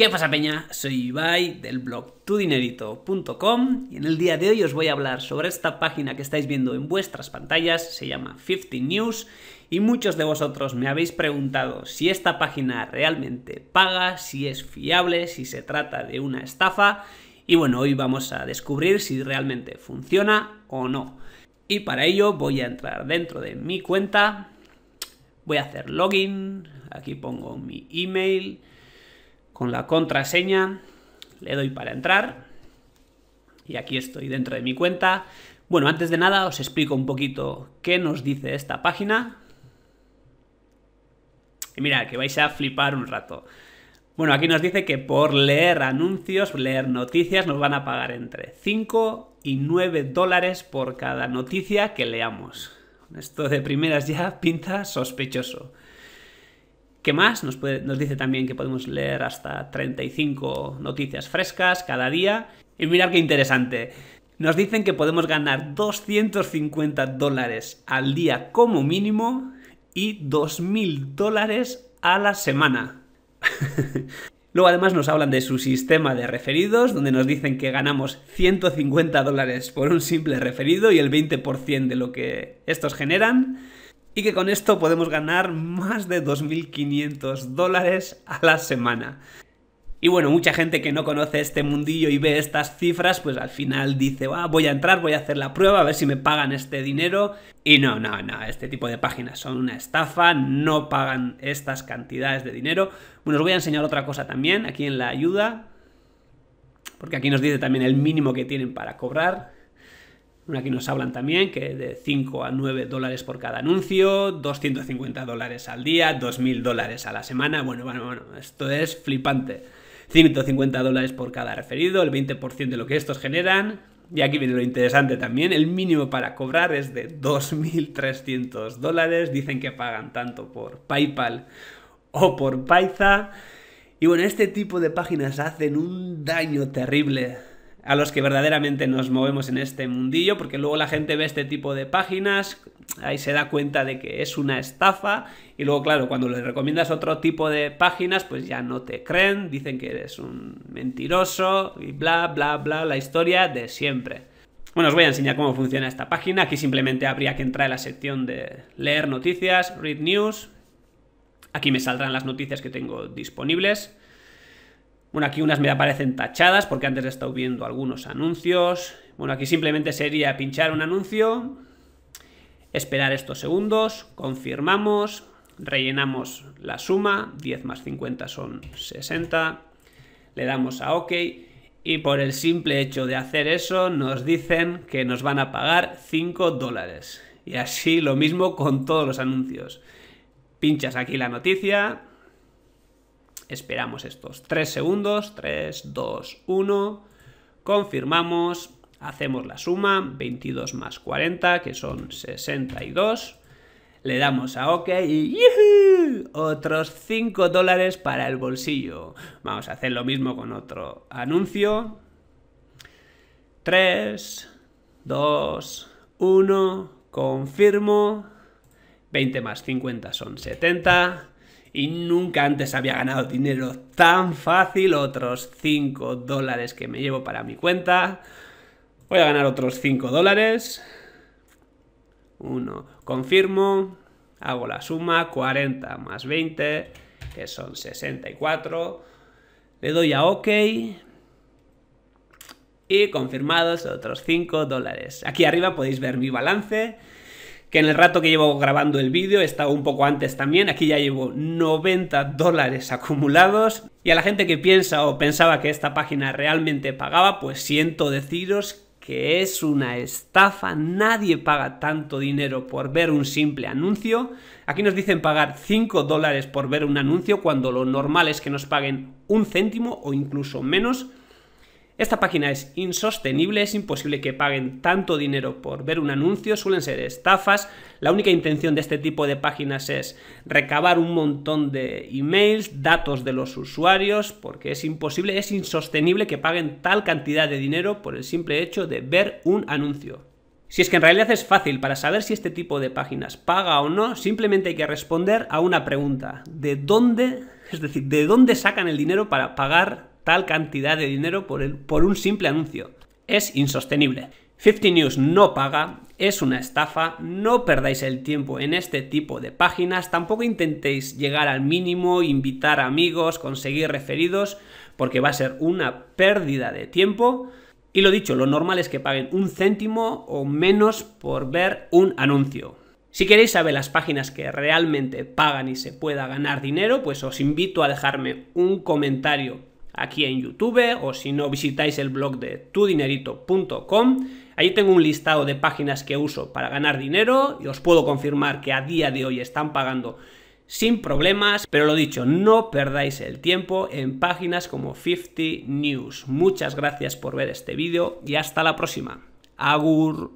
¿Qué pasa, Peña? Soy Ibai del blog tudinerito.com y en el día de hoy os voy a hablar sobre esta página que estáis viendo en vuestras pantallas, se llama 50 News y muchos de vosotros me habéis preguntado si esta página realmente paga, si es fiable, si se trata de una estafa y bueno, hoy vamos a descubrir si realmente funciona o no. Y para ello voy a entrar dentro de mi cuenta, voy a hacer login, aquí pongo mi email, con la contraseña, le doy para entrar y aquí estoy dentro de mi cuenta. Bueno, antes de nada os explico un poquito qué nos dice esta página. Y mira, que vais a flipar un rato. Bueno, aquí nos dice que por leer anuncios, leer noticias, nos van a pagar entre 5 y 9 dólares por cada noticia que leamos. Esto de primeras ya pinta sospechoso. ¿Qué más? Nos, dice también que podemos leer hasta 35 noticias frescas cada día. Y mirad qué interesante. Nos dicen que podemos ganar 250 dólares al día como mínimo y 2.000 dólares a la semana. Luego además nos hablan de su sistema de referidos, donde nos dicen que ganamos 150 dólares por un simple referido y el 20% de lo que estos generan que con esto podemos ganar más de 2.500 dólares a la semana. Y bueno, mucha gente que no conoce este mundillo y ve estas cifras, pues al final dice, ah, voy a entrar, voy a hacer la prueba, a ver si me pagan este dinero. Y no, no, no, este tipo de páginas son una estafa, no pagan estas cantidades de dinero. Bueno, os voy a enseñar otra cosa también aquí en la ayuda, porque aquí nos dice también el mínimo que tienen para cobrar. Aquí nos hablan también que de 5 a 9 dólares por cada anuncio, 250 dólares al día, 2.000 dólares a la semana. Bueno, bueno, bueno, esto es flipante. 150 dólares por cada referido, el 20% de lo que estos generan. Y aquí viene lo interesante también, el mínimo para cobrar es de 2.300 dólares. Dicen que pagan tanto por PayPal o por Payza. Y bueno, este tipo de páginas hacen un daño terrible a los que verdaderamente nos movemos en este mundillo, porque luego la gente ve este tipo de páginas, ahí se da cuenta de que es una estafa, y luego, claro, cuando les recomiendas otro tipo de páginas, pues ya no te creen, dicen que eres un mentiroso, y bla, bla, bla, la historia de siempre. Bueno, os voy a enseñar cómo funciona esta página, aquí simplemente habría que entrar en la sección de leer noticias, read news, aquí me saldrán las noticias que tengo disponibles, bueno, aquí unas me aparecen tachadas porque antes he estado viendo algunos anuncios. Bueno, aquí simplemente sería pinchar un anuncio, esperar estos segundos, confirmamos, rellenamos la suma, 10 más 50 son 60, le damos a OK y por el simple hecho de hacer eso nos dicen que nos van a pagar 5 dólares. Y así lo mismo con todos los anuncios. Pinchas aquí la noticia, esperamos estos 3 segundos, 3, 2, 1, confirmamos, hacemos la suma, 22 más 40, que son 62, le damos a OK y otros 5 dólares para el bolsillo. Vamos a hacer lo mismo con otro anuncio. 3, 2, 1, confirmo. 20 más 50 son 70 y nunca antes había ganado dinero tan fácil, otros 5 dólares que me llevo para mi cuenta. Voy a ganar otros 5 dólares. uno confirmo, hago la suma, 40 más 20, que son 64. Le doy a OK. Y confirmados otros 5 dólares. Aquí arriba podéis ver mi balance que en el rato que llevo grabando el vídeo, he estado un poco antes también, aquí ya llevo 90 dólares acumulados. Y a la gente que piensa o pensaba que esta página realmente pagaba, pues siento deciros que es una estafa, nadie paga tanto dinero por ver un simple anuncio. Aquí nos dicen pagar 5 dólares por ver un anuncio cuando lo normal es que nos paguen un céntimo o incluso menos. Esta página es insostenible, es imposible que paguen tanto dinero por ver un anuncio, suelen ser estafas. La única intención de este tipo de páginas es recabar un montón de emails, datos de los usuarios, porque es imposible, es insostenible que paguen tal cantidad de dinero por el simple hecho de ver un anuncio. Si es que en realidad es fácil, para saber si este tipo de páginas paga o no, simplemente hay que responder a una pregunta. ¿De dónde, es decir, de dónde sacan el dinero para pagar tal cantidad de dinero por, el, por un simple anuncio. Es insostenible. 50 News no paga, es una estafa, no perdáis el tiempo en este tipo de páginas, tampoco intentéis llegar al mínimo, invitar amigos, conseguir referidos, porque va a ser una pérdida de tiempo. Y lo dicho, lo normal es que paguen un céntimo o menos por ver un anuncio. Si queréis saber las páginas que realmente pagan y se pueda ganar dinero, pues os invito a dejarme un comentario aquí en YouTube o si no visitáis el blog de tudinerito.com. Ahí tengo un listado de páginas que uso para ganar dinero y os puedo confirmar que a día de hoy están pagando sin problemas, pero lo dicho, no perdáis el tiempo en páginas como 50 News. Muchas gracias por ver este vídeo y hasta la próxima. Agur.